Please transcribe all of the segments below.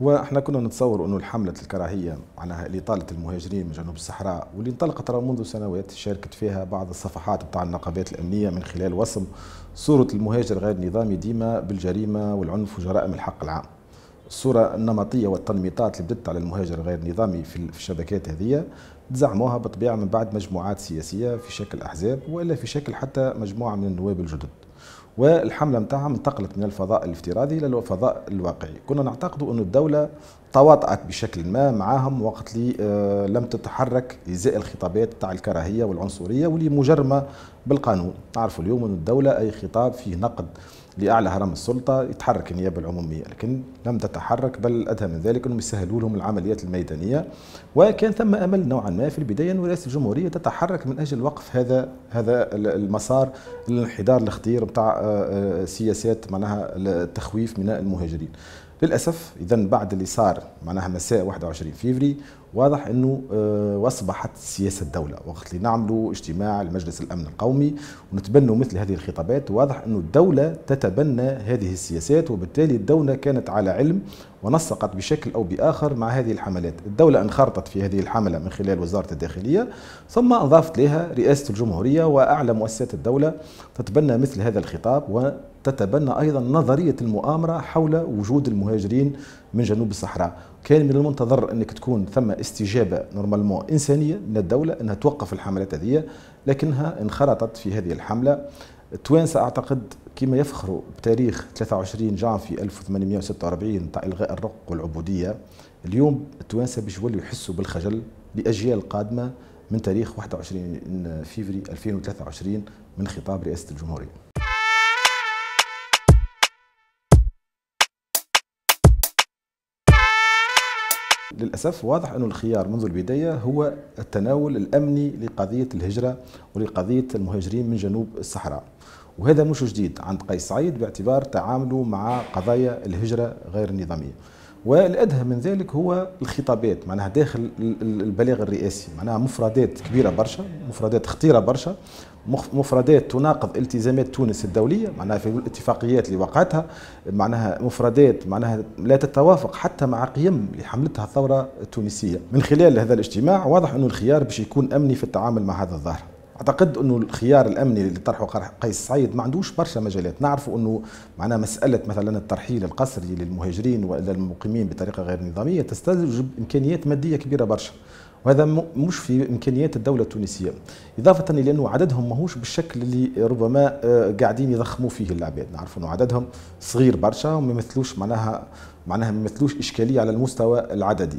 واحنا كنا نتصور انه حمله الكراهيه معناها طالت المهاجرين من جنوب الصحراء واللي انطلقت راه منذ سنوات شاركت فيها بعض الصفحات بتاع النقابات الامنيه من خلال وصم صوره المهاجر غير النظامي ديما بالجريمه والعنف وجرائم الحق العام. الصوره النمطيه والتنميطات اللي بدت على المهاجر غير النظامي في الشبكات هذه تزعموها بطبيعه من بعد مجموعات سياسيه في شكل احزاب والا في شكل حتى مجموعه من النواب الجدد. والحملة نتاعها انتقلت من الفضاء الافتراضي إلى الفضاء الواقعي كنا نعتقد أن الدولة تواطأت بشكل ما معاهم وقت اللي آه، لم تتحرك إزاء الخطابات تاع الكراهية والعنصرية واللي مجرمة بالقانون تعرفوا اليوم أن الدولة أي خطاب فيه نقد لاعلى هرم السلطه يتحرك النيابه العموميه لكن لم تتحرك بل ادهى من ذلك انهم يسهلوا لهم العمليات الميدانيه وكان ثم امل نوعا ما في البدايه ان رئاسه الجمهوريه تتحرك من اجل وقف هذا هذا المسار الانحدار الاختيار بتاع آه، آه، سياسات معناها التخويف من المهاجرين للاسف اذا بعد اللي صار معناها مساء 21 فيفري واضح انه آه، واصبحت سياسه الدوله وقت اللي نعملوا اجتماع لمجلس الامن القومي ونتبنوا مثل هذه الخطابات واضح انه الدوله تتبنى هذه السياسات وبالتالي الدوله كانت على علم ونسقت بشكل أو بآخر مع هذه الحملات الدولة انخرطت في هذه الحملة من خلال وزارة الداخلية ثم أضافت لها رئاسة الجمهورية وأعلى مؤسسات الدولة تتبنى مثل هذا الخطاب وتتبنى أيضا نظرية المؤامرة حول وجود المهاجرين من جنوب الصحراء كان من المنتظر أنك تكون ثم استجابة نورمالمون إنسانية من الدولة أنها توقف الحملات هذه لكنها انخرطت في هذه الحملة التوانسة أعتقد كما يفخروا بتاريخ 23 جانفي 1846 تاع الغاء الرق والعبوديه اليوم التوانسه باش يولوا يحسوا بالخجل لاجيال قادمه من تاريخ 21 فيفري 2023 من خطاب رئاسه الجمهوريه للأسف واضح أن الخيار منذ البداية هو التناول الأمني لقضية الهجرة ولقضية المهاجرين من جنوب الصحراء وهذا مش جديد عند قيس سعيد باعتبار تعامله مع قضايا الهجرة غير النظامية والادهى من ذلك هو الخطابات معناها داخل البلاغ الرئاسي معناها مفردات كبيره برشا مفردات خطيره برشا مفردات تناقض التزامات تونس الدولية معناها في الاتفاقيات اللي وقعتها معناها مفردات معناها لا تتوافق حتى مع قيم اللي حملتها الثورة التونسية من خلال هذا الاجتماع واضح أنه الخيار باش يكون أمني في التعامل مع هذا الظاهر اعتقد انه الخيار الامني اللي طرحه قيس سعيد ما عندوش برشا مجالات نعرفوا انه معناها مساله مثلا الترحيل القسري للمهاجرين والا المقيمين بطريقه غير نظاميه تستوجب امكانيات ماديه كبيره برشا وهذا مش في امكانيات الدوله التونسيه اضافه الى انه عددهم ماهوش بالشكل اللي ربما آه، قاعدين يضخموا فيه العباد نعرفوا انه عددهم صغير برشا وما يمثلوش معناها معناها ما يمثلوش اشكاليه على المستوى العددي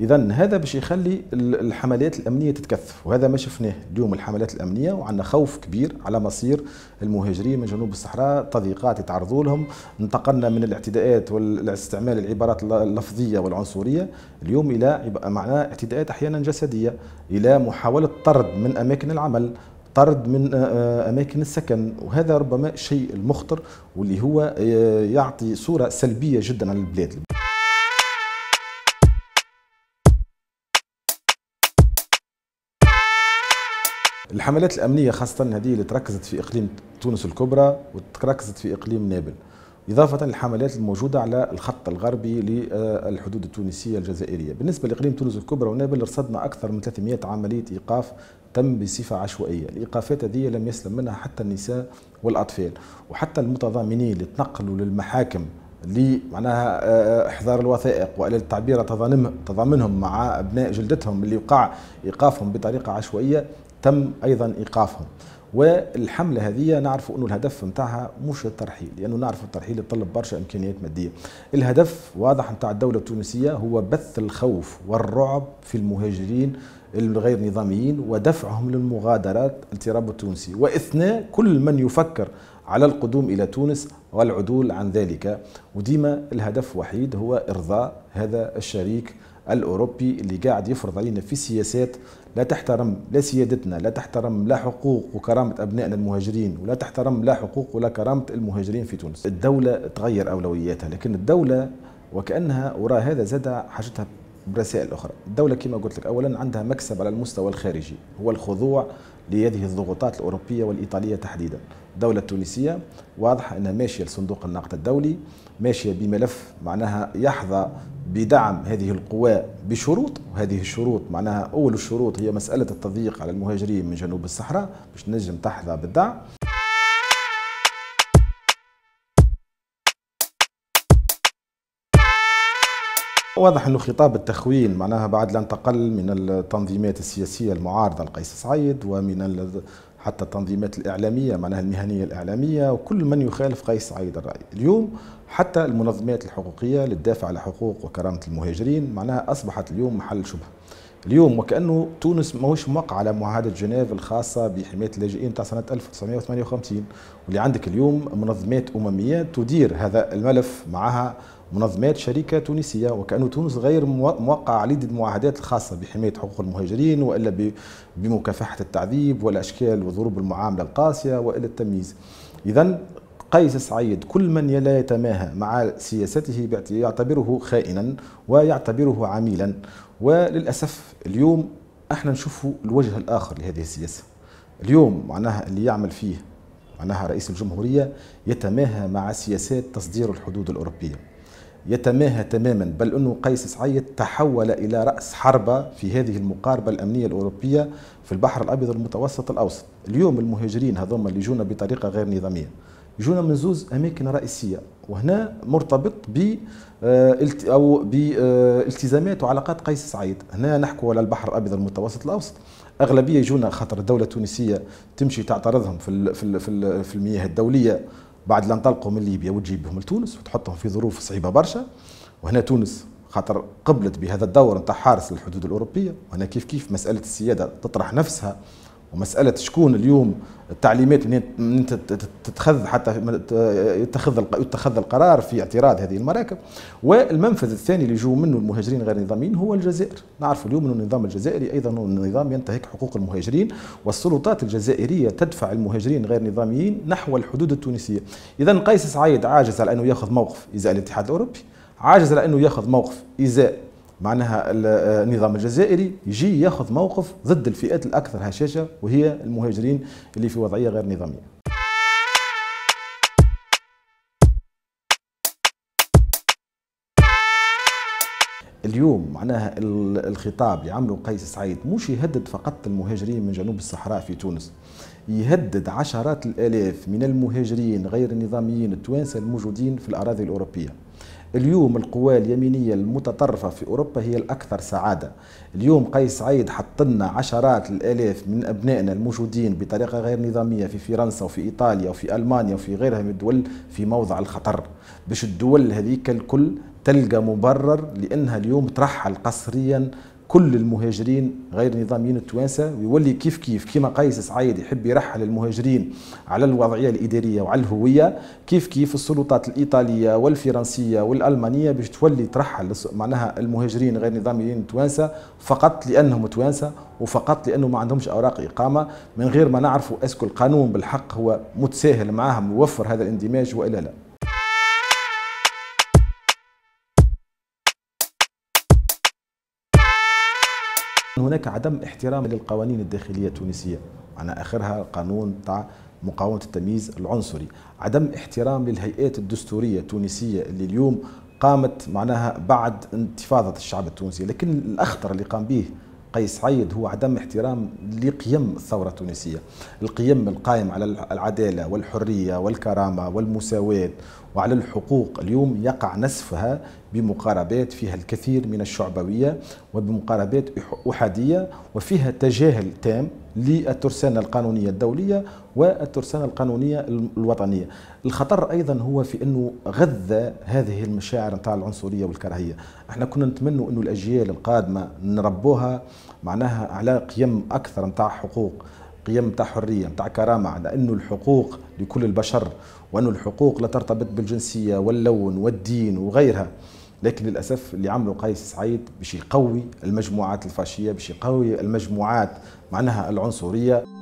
اذا هذا باش يخلي الحملات الامنيه تتكثف وهذا ما شفناه اليوم الحملات الامنيه وعندنا خوف كبير على مصير المهاجرين من جنوب الصحراء تضييقات يتعرضوا لهم انتقلنا من الاعتداءات والاستعمال العبارات اللفظيه والعنصريه اليوم الى معناه اعتداءات احيانا جسديه الى محاوله طرد من اماكن العمل طرد من آه، آه، اماكن السكن وهذا ربما شيء المخطر واللي هو آه، يعطي صوره سلبيه جدا على البلاد الحملات الامنيه خاصه هذه اللي تركزت في اقليم تونس الكبرى وتركزت في اقليم نابل إضافة للحملات الموجودة على الخط الغربي للحدود التونسية الجزائرية بالنسبة لإقليم تونس الكبرى ونابل رصدنا أكثر من 300 عملية إيقاف تم بصفة عشوائية الإيقافات هذه لم يسلم منها حتى النساء والأطفال وحتى المتضامنين اللي تنقلوا للمحاكم لي معناها آه، احضار الوثائق والى التعبير تضامنهم مع ابناء جلدتهم اللي وقع ايقافهم بطريقه عشوائيه تم ايضا ايقافهم والحمله هذه نعرف انه الهدف نتاعها مش الترحيل لانه نعرف الترحيل يتطلب برشا امكانيات ماديه الهدف واضح نتاع الدوله التونسيه هو بث الخوف والرعب في المهاجرين الغير نظاميين ودفعهم للمغادرات التراب التونسي واثناء كل من يفكر على القدوم الى تونس والعدول عن ذلك وديما الهدف وحيد هو ارضاء هذا الشريك الاوروبي اللي قاعد يفرض علينا في سياسات لا تحترم لا سيادتنا لا تحترم لا حقوق وكرامه ابنائنا المهاجرين ولا تحترم لا حقوق ولا كرامه المهاجرين في تونس الدوله تغير اولوياتها لكن الدوله وكانها وراء هذا زاد حاجتها برسائل اخرى الدوله كما قلت لك اولا عندها مكسب على المستوى الخارجي هو الخضوع لهذه الضغوطات الاوروبيه والايطاليه تحديدا الدولة التونسية واضح أنها ماشية لصندوق النقد الدولي ماشية بملف معناها يحظى بدعم هذه القوى بشروط وهذه الشروط معناها أول الشروط هي مسألة التضييق على المهاجرين من جنوب الصحراء باش نجم تحظى بالدعم واضح انه خطاب التخوين معناها بعد لا انتقل من التنظيمات السياسيه المعارضه لقيس سعيد ومن حتى التنظيمات الإعلامية معناها المهنية الإعلامية وكل من يخالف قيس سعيد الرأي اليوم حتى المنظمات الحقوقية للدافع على حقوق وكرامة المهاجرين معناها أصبحت اليوم محل شبهة اليوم وكأنه تونس ماهوش موقع على معاهدة جنيف الخاصة بحماية اللاجئين تاع سنة 1958 واللي عندك اليوم منظمات أممية تدير هذا الملف معها منظمات شركه تونسيه وكأن تونس غير موقع على يد المعاهدات الخاصه بحمايه حقوق المهاجرين والا بمكافحه التعذيب والاشكال وضروب المعامله القاسيه والا التمييز. اذا قيس سعيد كل من لا يتماهى مع سياسته يعتبره خائنا ويعتبره عميلا وللاسف اليوم احنا نشوفوا الوجه الاخر لهذه السياسه. اليوم معناها اللي يعمل فيه معناها رئيس الجمهوريه يتماهى مع سياسات تصدير الحدود الاوروبيه. يتماهى تماما بل انه قيس سعيد تحول الى راس حربه في هذه المقاربه الامنيه الاوروبيه في البحر الابيض المتوسط الاوسط، اليوم المهاجرين هذوما اللي جونا بطريقه غير نظاميه جونا من زوز اماكن رئيسيه وهنا مرتبط ب آه، او بالتزامات آه، وعلاقات قيس سعيد، هنا نحكو على البحر الابيض المتوسط الاوسط، اغلبيه يجونا خاطر الدوله التونسيه تمشي تعترضهم في في المياه الدوليه بعد لا انطلقوا من ليبيا وتجيبهم لتونس وتحطهم في ظروف صعيبه برشا وهنا تونس خاطر قبلت بهذا الدور نتاع حارس للحدود الاوروبيه وهنا كيف كيف مساله السياده تطرح نفسها ومساله شكون اليوم التعليمات انت تتخذ حتى يتخذ يتخذ القرار في اعتراض هذه المراكب والمنفذ الثاني اللي يجوا منه المهاجرين غير النظاميين هو الجزائر نعرف اليوم أن النظام الجزائري ايضا هو النظام ينتهك حقوق المهاجرين والسلطات الجزائريه تدفع المهاجرين غير النظاميين نحو الحدود التونسيه اذا قيس سعيد عاجز على انه ياخذ موقف ازاء الاتحاد الاوروبي عاجز على انه ياخذ موقف ازاء معناها النظام الجزائري يجي ياخذ موقف ضد الفئات الاكثر هشاشه وهي المهاجرين اللي في وضعيه غير نظاميه اليوم معناها الخطاب اللي عمله قيس سعيد مش يهدد فقط المهاجرين من جنوب الصحراء في تونس يهدد عشرات الالاف من المهاجرين غير النظاميين التوانسه الموجودين في الاراضي الاوروبيه اليوم القوى اليمينية المتطرفة في أوروبا هي الأكثر سعادة اليوم قيس سعيد حط لنا عشرات الآلاف من أبنائنا الموجودين بطريقة غير نظامية في فرنسا وفي إيطاليا وفي ألمانيا وفي غيرها من الدول في موضع الخطر باش الدول هذيك الكل تلقى مبرر لأنها اليوم ترحل قسريا كل المهاجرين غير نظاميين التوانسه ويولي كيف كيف كيما قيس سعيد يحب يرحل المهاجرين على الوضعيه الاداريه وعلى الهويه كيف كيف السلطات الايطاليه والفرنسيه والالمانيه باش تولي ترحل معناها المهاجرين غير نظاميين التوانسه فقط لانهم توانسه وفقط لانه ما عندهمش اوراق اقامه من غير ما نعرفوا اسكو القانون بالحق هو متساهل معاهم يوفر هذا الاندماج والا لا هناك عدم احترام للقوانين الداخلية التونسية على آخرها قانون تاع مقاومة التمييز العنصري عدم احترام للهيئات الدستورية التونسية اللي اليوم قامت معناها بعد انتفاضة الشعب التونسي لكن الأخطر اللي قام به قيس سعيد هو عدم احترام لقيم الثورة التونسية القيم القائم على العدالة والحرية والكرامة والمساواة وعلى الحقوق اليوم يقع نسفها بمقاربات فيها الكثير من الشعبوية وبمقاربات أحادية وفيها تجاهل تام للترسانة القانونية الدولية والترسانة القانونية الوطنية الخطر أيضا هو في أنه غذى هذه المشاعر نتاع العنصرية والكراهية احنا كنا نتمنى أنه الأجيال القادمة نربوها معناها على قيم أكثر نتاع حقوق قيم نتاع حريه نتاع كرامه على انه الحقوق لكل البشر وانه الحقوق لا ترتبط بالجنسيه واللون والدين وغيرها لكن للاسف اللي عمله قيس سعيد باش يقوي المجموعات الفاشيه باش يقوي المجموعات معناها العنصريه